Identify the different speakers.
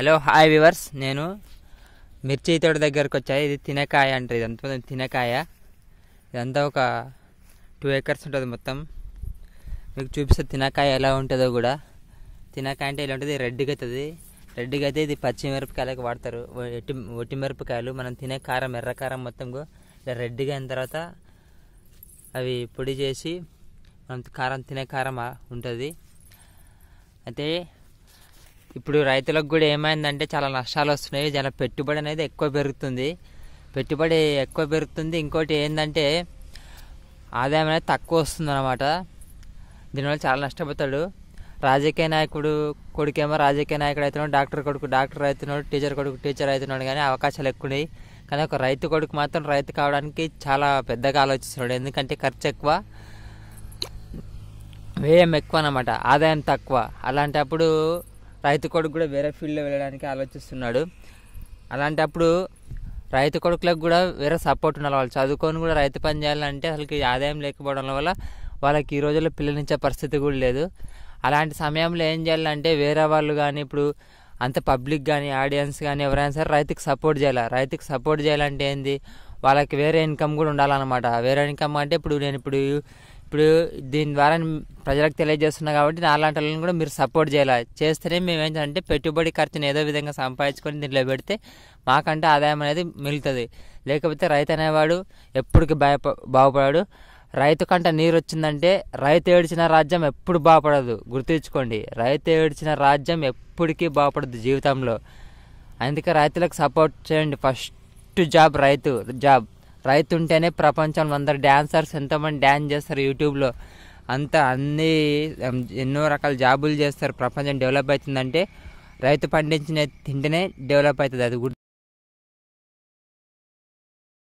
Speaker 1: hello hi viewers నేను మిర్చి తోట దగ్గరకు వచ్చాయి ఇది తినకాయ అంటారు ఇదంతా తినకాయ ఇదంతా ఒక టూ ఏకర్స్ ఉంటుంది మొత్తం మీకు చూపిస్తే తినకాయ ఎలా ఉంటుందో కూడా తినకాయ అంటే ఇలా ఉంటుంది రెడ్గా అవుతుంది రెడ్గా అయితే ఇది పచ్చిమిరపకాయలకు వాడతారు ఒట్టి ఒట్టి మిరపకాయలు మనం తినే కారం ఎర్ర కారం మొత్తం ఇలా రెడ్గా అయిన తర్వాత అవి పొడి చేసి మనం కారం తినే కారం ఉంటుంది అయితే ఇప్పుడు రైతులకు కూడా ఏమైందంటే చాలా నష్టాలు వస్తున్నాయి చాలా పెట్టుబడి అనేది ఎక్కువ పెరుగుతుంది పెట్టుబడి ఎక్కువ పెరుగుతుంది ఇంకోటి ఏంటంటే ఆదాయం అనేది తక్కువ వస్తుంది అనమాట దీనివల్ల చాలా నష్టపోతాడు రాజకీయ నాయకుడు కొడుకేమో రాజకీయ నాయకుడు అవుతున్నాడు డాక్టర్ కొడుకు డాక్టర్ అవుతున్నాడు టీచర్ కొడుకు టీచర్ అవుతున్నాడు కానీ అవకాశాలు ఎక్కువ ఉన్నాయి కానీ ఒక రైతు కొడుకు మాత్రం రైతు కావడానికి చాలా పెద్దగా ఆలోచిస్తున్నాడు ఎందుకంటే ఖర్చు ఎక్కువ వ్యయం ఎక్కువ అనమాట ఆదాయం తక్కువ అలాంటప్పుడు రైతు కొడుకు కూడా వేరే ఫీల్డ్లో వెళ్ళడానికి ఆలోచిస్తున్నాడు అలాంటప్పుడు రైతు కొడుకులకు కూడా వేరే సపోర్ట్ ఉండాలి వాళ్ళు చదువుకొని కూడా రైతు పని చేయాలంటే అసలుకి ఆదాయం లేకపోవడం వల్ల వాళ్ళకి ఈ రోజుల్లో పిల్లనిచ్చే పరిస్థితి కూడా లేదు అలాంటి సమయంలో ఏం చేయాలంటే వేరే వాళ్ళు కానీ ఇప్పుడు అంత పబ్లిక్ కానీ ఆడియన్స్ కానీ ఎవరైనా సరే రైతుకి సపోర్ట్ చేయాలి రైతుకి సపోర్ట్ చేయాలంటే ఏంది వాళ్ళకి వేరే ఇన్కమ్ కూడా ఉండాలన్నమాట వేరే ఇన్కమ్ అంటే ఇప్పుడు నేను ఇప్పుడు ఇప్పుడు దీని ద్వారా ప్రజలకు తెలియజేస్తున్నా కాబట్టి నాలాంటి వాళ్ళని కూడా మీరు సపోర్ట్ చేయాలి చేస్తేనే మేము ఏంటంటే పెట్టుబడి ఖర్చుని ఏదో విధంగా సంపాదించుకొని దీంట్లో పెడితే మాకంటే ఆదాయం అనేది మిగులుతుంది లేకపోతే రైతు అనేవాడు ఎప్పటికి భయ బాగుపడాడు రైతు కంట నీరు వచ్చిందంటే రైతు ఏడిచిన రాజ్యం ఎప్పుడు బాగుపడదు గుర్తుంచుకోండి రైతు ఏడిచిన రాజ్యం ఎప్పటికీ బాగుపడదు జీవితంలో అందుకే రైతులకు సపోర్ట్ చేయండి ఫస్ట్ జాబ్ రైతు జాబ్ రైతు ఉంటేనే ప్రపంచంలో అందరు డ్యాన్సర్స్ ఎంతోమంది డ్యాన్స్ చేస్తారు యూట్యూబ్లో అంత అన్ని ఎన్నో రకాల జాబులు చేస్తారు ప్రపంచం డెవలప్ అవుతుందంటే రైతు పండించిన తింటేనే డెవలప్ అవుతుంది అది కూడా